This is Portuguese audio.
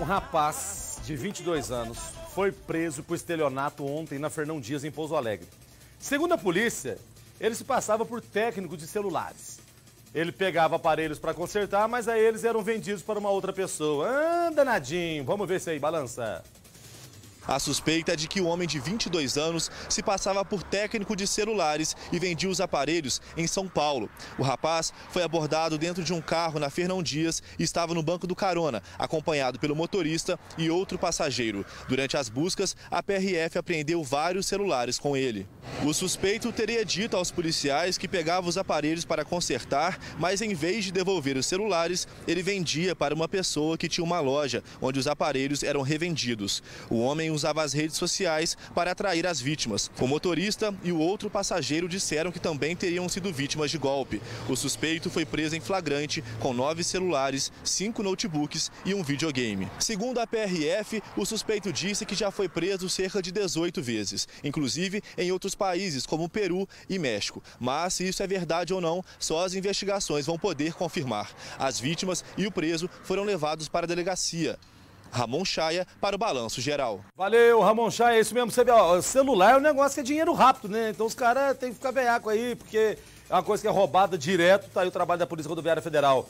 Um rapaz de 22 anos foi preso por estelionato ontem na Fernão Dias, em Pouso Alegre. Segundo a polícia, ele se passava por técnico de celulares. Ele pegava aparelhos para consertar, mas aí eles eram vendidos para uma outra pessoa. Ah, danadinho, vamos ver se aí balança. A suspeita é de que o homem de 22 anos se passava por técnico de celulares e vendia os aparelhos em São Paulo. O rapaz foi abordado dentro de um carro na Fernão Dias e estava no banco do carona, acompanhado pelo motorista e outro passageiro. Durante as buscas, a PRF apreendeu vários celulares com ele. O suspeito teria dito aos policiais que pegava os aparelhos para consertar, mas em vez de devolver os celulares, ele vendia para uma pessoa que tinha uma loja onde os aparelhos eram revendidos. O homem usava as redes sociais para atrair as vítimas. O motorista e o outro passageiro disseram que também teriam sido vítimas de golpe. O suspeito foi preso em flagrante com nove celulares, cinco notebooks e um videogame. Segundo a PRF, o suspeito disse que já foi preso cerca de 18 vezes, inclusive em outros países como Peru e México. Mas se isso é verdade ou não, só as investigações vão poder confirmar. As vítimas e o preso foram levados para a delegacia. Ramon Chaia, para o Balanço Geral. Valeu, Ramon Chaia, é isso mesmo. Você vê, ó, celular é um negócio que é dinheiro rápido, né? Então os caras têm que ficar veiaco aí, porque é uma coisa que é roubada direto, tá aí o trabalho da Polícia Rodoviária Federal.